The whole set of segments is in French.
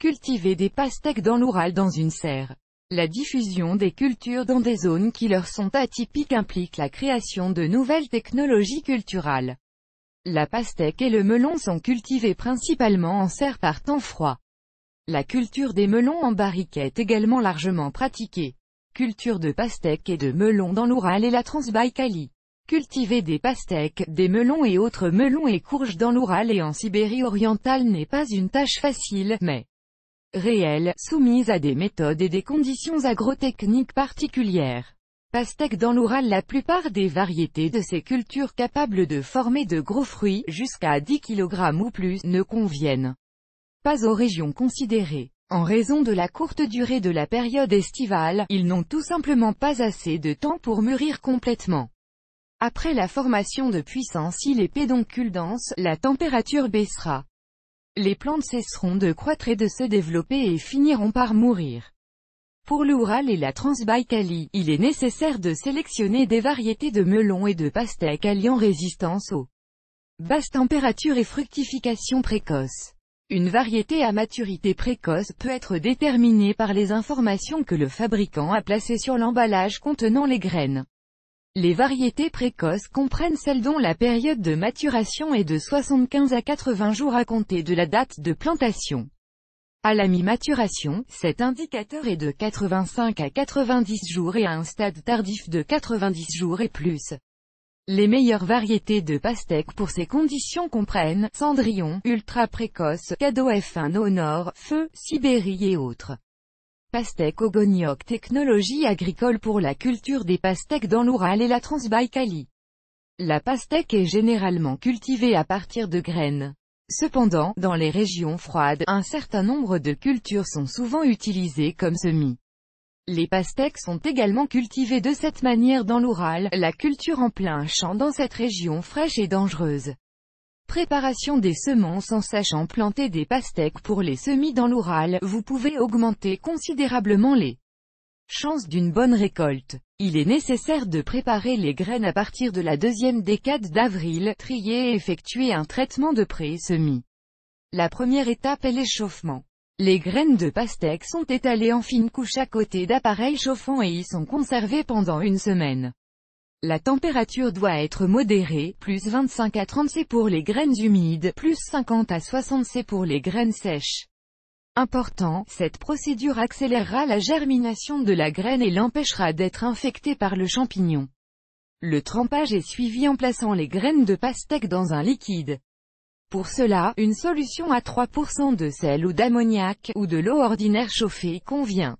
Cultiver des pastèques dans l'Oural dans une serre. La diffusion des cultures dans des zones qui leur sont atypiques implique la création de nouvelles technologies culturales. La pastèque et le melon sont cultivés principalement en serre par temps froid. La culture des melons en barriquette est également largement pratiquée. Culture de pastèques et de melons dans l'Oural et la Transbaïkalie. Cultiver des pastèques, des melons et autres melons et courges dans l'Oural et en Sibérie orientale n'est pas une tâche facile, mais réelles, soumises à des méthodes et des conditions agrotechniques particulières. Pastèque dans l'oral La plupart des variétés de ces cultures capables de former de gros fruits, jusqu'à 10 kg ou plus, ne conviennent pas aux régions considérées. En raison de la courte durée de la période estivale, ils n'ont tout simplement pas assez de temps pour mûrir complètement. Après la formation de puissance si les pédoncules denses, la température baissera. Les plantes cesseront de croître et de se développer et finiront par mourir. Pour l'Oural et la Transbaïkalie, il est nécessaire de sélectionner des variétés de melons et de pastèques alliant résistance aux basses températures et fructification précoce. Une variété à maturité précoce peut être déterminée par les informations que le fabricant a placées sur l'emballage contenant les graines. Les variétés précoces comprennent celles dont la période de maturation est de 75 à 80 jours à compter de la date de plantation. À la mi-maturation, cet indicateur est de 85 à 90 jours et à un stade tardif de 90 jours et plus. Les meilleures variétés de pastèques pour ces conditions comprennent Cendrillon, Ultra Précoce, Cadeau F1 au Nord, Feu, Sibérie et autres. Pastèque ogonioc, Technologie agricole pour la culture des pastèques dans l'Oural et la Transbaïkalie. La pastèque est généralement cultivée à partir de graines. Cependant, dans les régions froides, un certain nombre de cultures sont souvent utilisées comme semis. Les pastèques sont également cultivées de cette manière dans l'Oural, la culture en plein champ dans cette région fraîche et dangereuse. Préparation des semences en sachant planter des pastèques pour les semis dans l'Oural, vous pouvez augmenter considérablement les chances d'une bonne récolte. Il est nécessaire de préparer les graines à partir de la deuxième décade d'avril, trier et effectuer un traitement de pré-semis. La première étape est l'échauffement. Les graines de pastèques sont étalées en fines couches à côté d'appareils chauffants et y sont conservées pendant une semaine. La température doit être modérée, plus 25 à 30 C pour les graines humides, plus 50 à 60 C pour les graines sèches. Important, cette procédure accélérera la germination de la graine et l'empêchera d'être infectée par le champignon. Le trempage est suivi en plaçant les graines de pastèque dans un liquide. Pour cela, une solution à 3% de sel ou d'ammoniac, ou de l'eau ordinaire chauffée, convient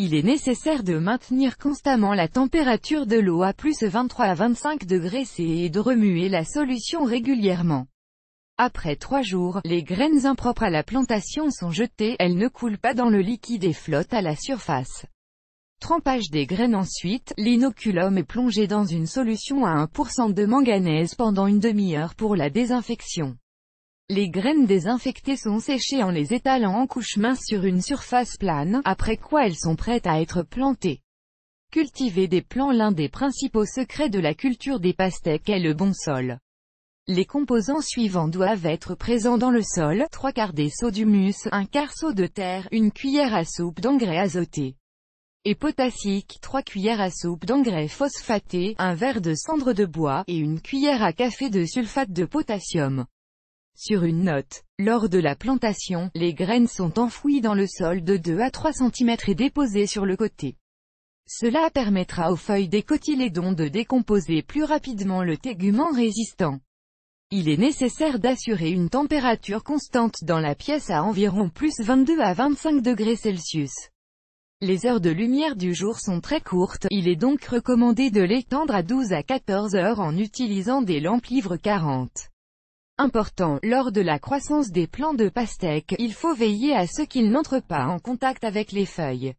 il est nécessaire de maintenir constamment la température de l'eau à plus 23 à 25 degrés C et de remuer la solution régulièrement. Après trois jours, les graines impropres à la plantation sont jetées, elles ne coulent pas dans le liquide et flottent à la surface. Trempage des graines ensuite, l'inoculum est plongé dans une solution à 1% de manganèse pendant une demi-heure pour la désinfection. Les graines désinfectées sont séchées en les étalant en couche mince sur une surface plane, après quoi elles sont prêtes à être plantées. Cultiver des plants L'un des principaux secrets de la culture des pastèques est le bon sol. Les composants suivants doivent être présents dans le sol, trois quarts des seaux d'humus, un quart seau de terre, une cuillère à soupe d'engrais azoté et potassique, 3 cuillères à soupe d'engrais phosphaté, un verre de cendre de bois, et une cuillère à café de sulfate de potassium. Sur une note, lors de la plantation, les graines sont enfouies dans le sol de 2 à 3 cm et déposées sur le côté. Cela permettra aux feuilles des cotylédons de décomposer plus rapidement le tégument résistant. Il est nécessaire d'assurer une température constante dans la pièce à environ plus 22 à 25 degrés Celsius. Les heures de lumière du jour sont très courtes, il est donc recommandé de l'étendre à 12 à 14 heures en utilisant des lampes livres 40. Important, lors de la croissance des plants de pastèque, il faut veiller à ce qu'ils n'entrent pas en contact avec les feuilles.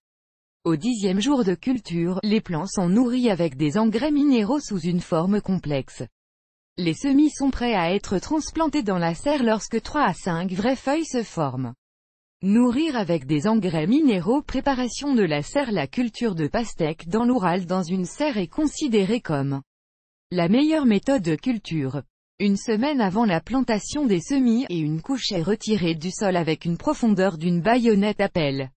Au dixième jour de culture, les plants sont nourris avec des engrais minéraux sous une forme complexe. Les semis sont prêts à être transplantés dans la serre lorsque 3 à 5 vraies feuilles se forment. Nourrir avec des engrais minéraux Préparation de la serre La culture de pastèque dans l'Oural dans une serre est considérée comme la meilleure méthode de culture. Une semaine avant la plantation des semis, et une couche est retirée du sol avec une profondeur d'une baïonnette à pelle.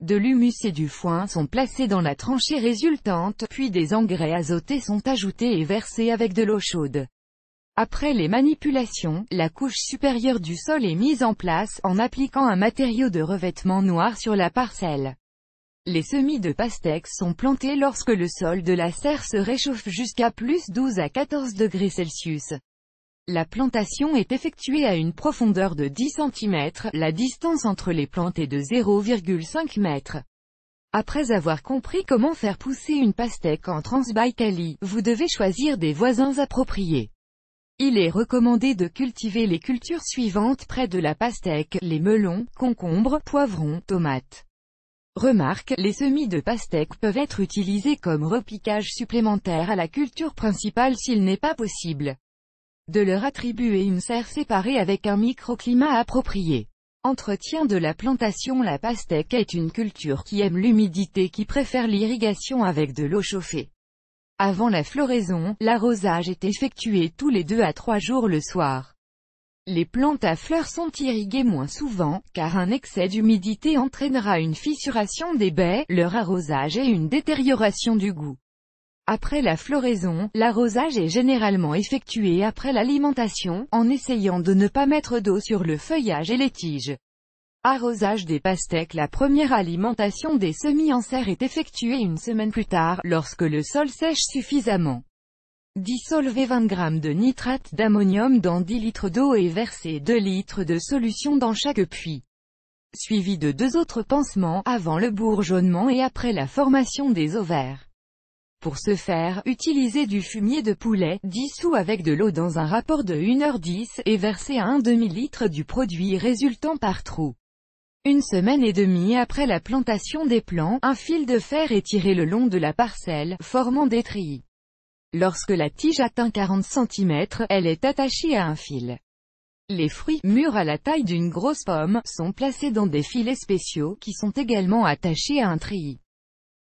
De l'humus et du foin sont placés dans la tranchée résultante, puis des engrais azotés sont ajoutés et versés avec de l'eau chaude. Après les manipulations, la couche supérieure du sol est mise en place en appliquant un matériau de revêtement noir sur la parcelle. Les semis de pastèques sont plantés lorsque le sol de la serre se réchauffe jusqu'à plus 12 à 14 degrés Celsius. La plantation est effectuée à une profondeur de 10 cm, la distance entre les plantes est de 0,5 m. Après avoir compris comment faire pousser une pastèque en Transbaïkalie, vous devez choisir des voisins appropriés. Il est recommandé de cultiver les cultures suivantes près de la pastèque, les melons, concombres, poivrons, tomates. Remarque, les semis de pastèque peuvent être utilisés comme repiquage supplémentaire à la culture principale s'il n'est pas possible de leur attribuer une serre séparée avec un microclimat approprié. Entretien de la plantation La pastèque est une culture qui aime l'humidité qui préfère l'irrigation avec de l'eau chauffée. Avant la floraison, l'arrosage est effectué tous les deux à trois jours le soir. Les plantes à fleurs sont irriguées moins souvent, car un excès d'humidité entraînera une fissuration des baies, leur arrosage et une détérioration du goût. Après la floraison, l'arrosage est généralement effectué après l'alimentation, en essayant de ne pas mettre d'eau sur le feuillage et les tiges. Arrosage des pastèques La première alimentation des semis en serre est effectuée une semaine plus tard, lorsque le sol sèche suffisamment. Dissolvez 20 g de nitrate d'ammonium dans 10 litres d'eau et versez 2 litres de solution dans chaque puits suivi de deux autres pansements, avant le bourgeonnement et après la formation des ovaires. Pour ce faire, utilisez du fumier de poulet, dissous avec de l'eau dans un rapport de 1h10, et versez un demi-litre du produit résultant par trou. Une semaine et demie après la plantation des plants, un fil de fer est tiré le long de la parcelle, formant des trilles. Lorsque la tige atteint 40 cm, elle est attachée à un fil. Les fruits, mûrs à la taille d'une grosse pomme, sont placés dans des filets spéciaux, qui sont également attachés à un treillis.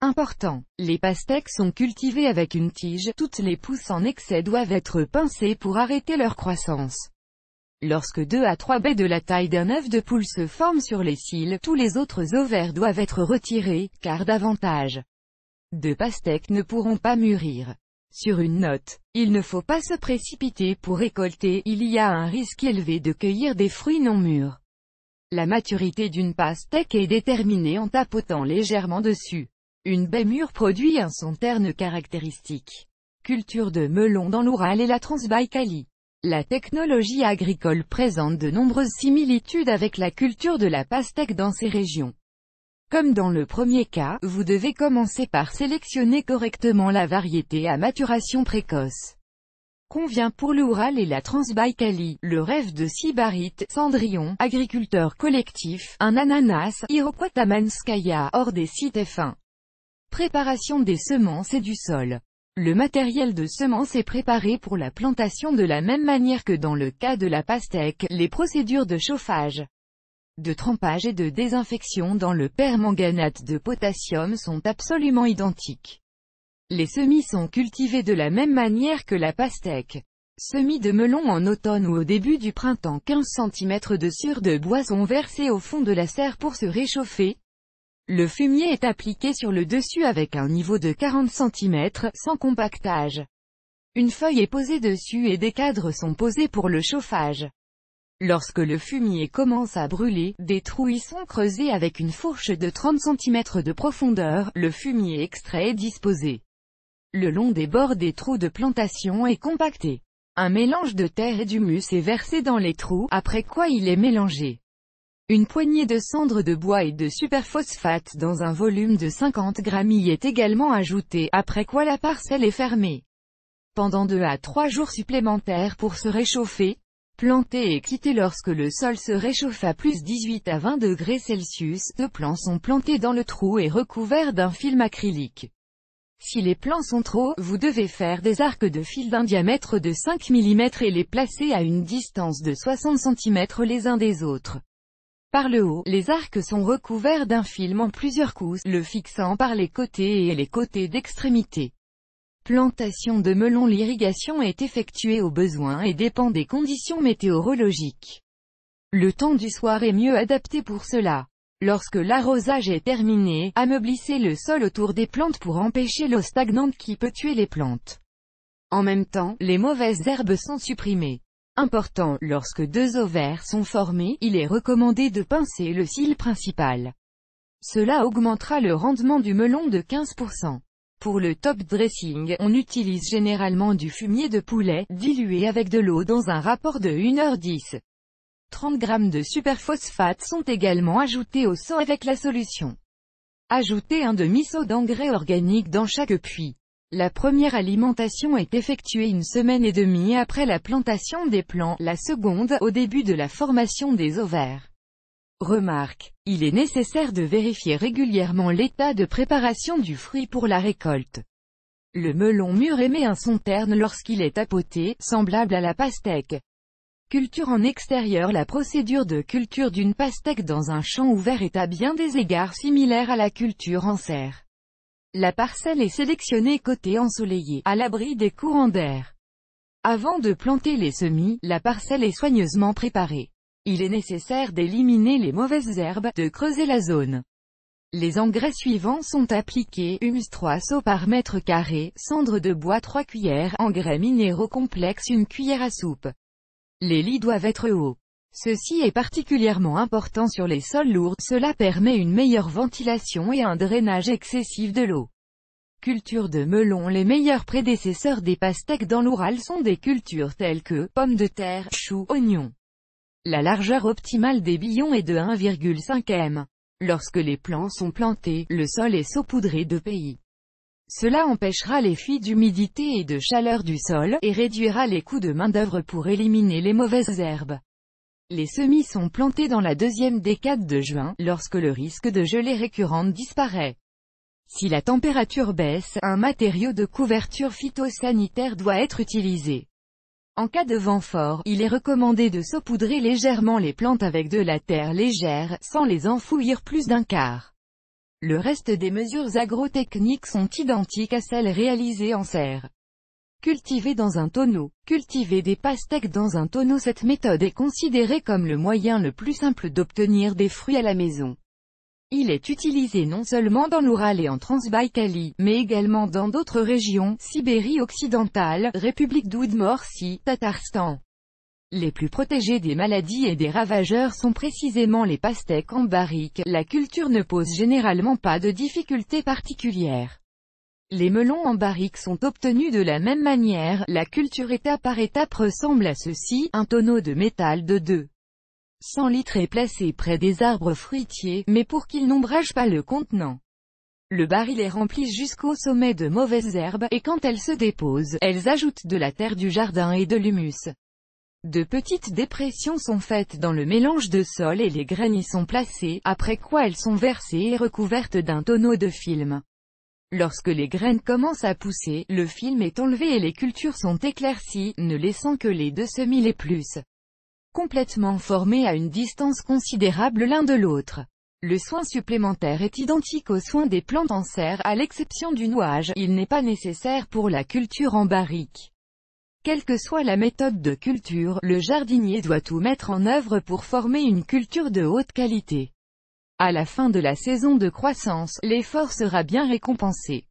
Important. Les pastèques sont cultivées avec une tige, toutes les pousses en excès doivent être pincées pour arrêter leur croissance. Lorsque 2 à 3 baies de la taille d'un œuf de poule se forment sur les cils, tous les autres ovaires doivent être retirés, car davantage de pastèques ne pourront pas mûrir. Sur une note, il ne faut pas se précipiter pour récolter, il y a un risque élevé de cueillir des fruits non mûrs. La maturité d'une pastèque est déterminée en tapotant légèrement dessus. Une baie mûre produit un son terne caractéristique. Culture de melon dans l'Oural et la Transbaïkalie. La technologie agricole présente de nombreuses similitudes avec la culture de la pastèque dans ces régions. Comme dans le premier cas, vous devez commencer par sélectionner correctement la variété à maturation précoce. Convient pour l'Oural et la Transbaïkalie, le rêve de Sibarit, Cendrillon, agriculteur collectif, un ananas, Iroquois Tamanskaya, hors des sites F1. Préparation des semences et du sol. Le matériel de semence est préparé pour la plantation de la même manière que dans le cas de la pastèque, les procédures de chauffage, de trempage et de désinfection dans le permanganate de potassium sont absolument identiques. Les semis sont cultivés de la même manière que la pastèque. Semis de melon en automne ou au début du printemps 15 cm de sur de bois sont versés au fond de la serre pour se réchauffer, le fumier est appliqué sur le dessus avec un niveau de 40 cm, sans compactage. Une feuille est posée dessus et des cadres sont posés pour le chauffage. Lorsque le fumier commence à brûler, des trous y sont creusés avec une fourche de 30 cm de profondeur, le fumier extrait est disposé. Le long des bords des trous de plantation est compacté. Un mélange de terre et d'humus est versé dans les trous, après quoi il est mélangé. Une poignée de cendres de bois et de superphosphate dans un volume de 50 grammes y est également ajoutée, après quoi la parcelle est fermée. Pendant 2 à 3 jours supplémentaires pour se réchauffer, planter et quitter lorsque le sol se réchauffe à plus 18 à 20 degrés Celsius, deux plants sont plantés dans le trou et recouverts d'un film acrylique. Si les plants sont trop, vous devez faire des arcs de fil d'un diamètre de 5 mm et les placer à une distance de 60 cm les uns des autres. Par le haut, les arcs sont recouverts d'un film en plusieurs couches, le fixant par les côtés et les côtés d'extrémité. Plantation de melon L'irrigation est effectuée au besoin et dépend des conditions météorologiques. Le temps du soir est mieux adapté pour cela. Lorsque l'arrosage est terminé, ameublissez le sol autour des plantes pour empêcher l'eau stagnante qui peut tuer les plantes. En même temps, les mauvaises herbes sont supprimées important, lorsque deux ovaires sont formés, il est recommandé de pincer le cil principal. Cela augmentera le rendement du melon de 15%. Pour le top dressing, on utilise généralement du fumier de poulet, dilué avec de l'eau dans un rapport de 1h10. 30 g de superphosphate sont également ajoutés au sang avec la solution. Ajoutez un demi-seau d'engrais organique dans chaque puits. La première alimentation est effectuée une semaine et demie après la plantation des plants, la seconde, au début de la formation des ovaires. Remarque. Il est nécessaire de vérifier régulièrement l'état de préparation du fruit pour la récolte. Le melon mûr émet un son terne lorsqu'il est tapoté, semblable à la pastèque. Culture en extérieur La procédure de culture d'une pastèque dans un champ ouvert est à bien des égards similaire à la culture en serre. La parcelle est sélectionnée côté ensoleillé, à l'abri des courants d'air. Avant de planter les semis, la parcelle est soigneusement préparée. Il est nécessaire d'éliminer les mauvaises herbes, de creuser la zone. Les engrais suivants sont appliqués, humus 3 seaux par mètre carré, cendre de bois 3 cuillères, engrais minéraux complexes 1 cuillère à soupe. Les lits doivent être hauts. Ceci est particulièrement important sur les sols lourds, cela permet une meilleure ventilation et un drainage excessif de l'eau. Culture de melon Les meilleurs prédécesseurs des pastèques dans l'Oural sont des cultures telles que, pommes de terre, choux, oignons. La largeur optimale des billons est de 1,5 m. Lorsque les plants sont plantés, le sol est saupoudré de pays. Cela empêchera les fuites d'humidité et de chaleur du sol, et réduira les coûts de main-d'œuvre pour éliminer les mauvaises herbes. Les semis sont plantés dans la deuxième décade de juin, lorsque le risque de gelée récurrente disparaît. Si la température baisse, un matériau de couverture phytosanitaire doit être utilisé. En cas de vent fort, il est recommandé de saupoudrer légèrement les plantes avec de la terre légère, sans les enfouir plus d'un quart. Le reste des mesures agrotechniques sont identiques à celles réalisées en serre. Cultiver dans un tonneau. Cultiver des pastèques dans un tonneau Cette méthode est considérée comme le moyen le plus simple d'obtenir des fruits à la maison. Il est utilisé non seulement dans l'Oural et en Transbaïkalie, mais également dans d'autres régions, Sibérie occidentale, République d'Oudmorsie, Tatarstan. Les plus protégés des maladies et des ravageurs sont précisément les pastèques en barrique, la culture ne pose généralement pas de difficultés particulières. Les melons en barrique sont obtenus de la même manière, la culture étape par étape ressemble à ceci, un tonneau de métal de 2. 100 litres est placé près des arbres fruitiers, mais pour qu'ils n'ombragent pas le contenant. Le baril est rempli jusqu'au sommet de mauvaises herbes, et quand elles se déposent, elles ajoutent de la terre du jardin et de l'humus. De petites dépressions sont faites dans le mélange de sol et les graines y sont placées, après quoi elles sont versées et recouvertes d'un tonneau de film. Lorsque les graines commencent à pousser, le film est enlevé et les cultures sont éclaircies, ne laissant que les deux semis les plus complètement formés à une distance considérable l'un de l'autre. Le soin supplémentaire est identique au soin des plantes en serre à l'exception du nouage, il n'est pas nécessaire pour la culture en barrique. Quelle que soit la méthode de culture, le jardinier doit tout mettre en œuvre pour former une culture de haute qualité. À la fin de la saison de croissance, l'effort sera bien récompensé.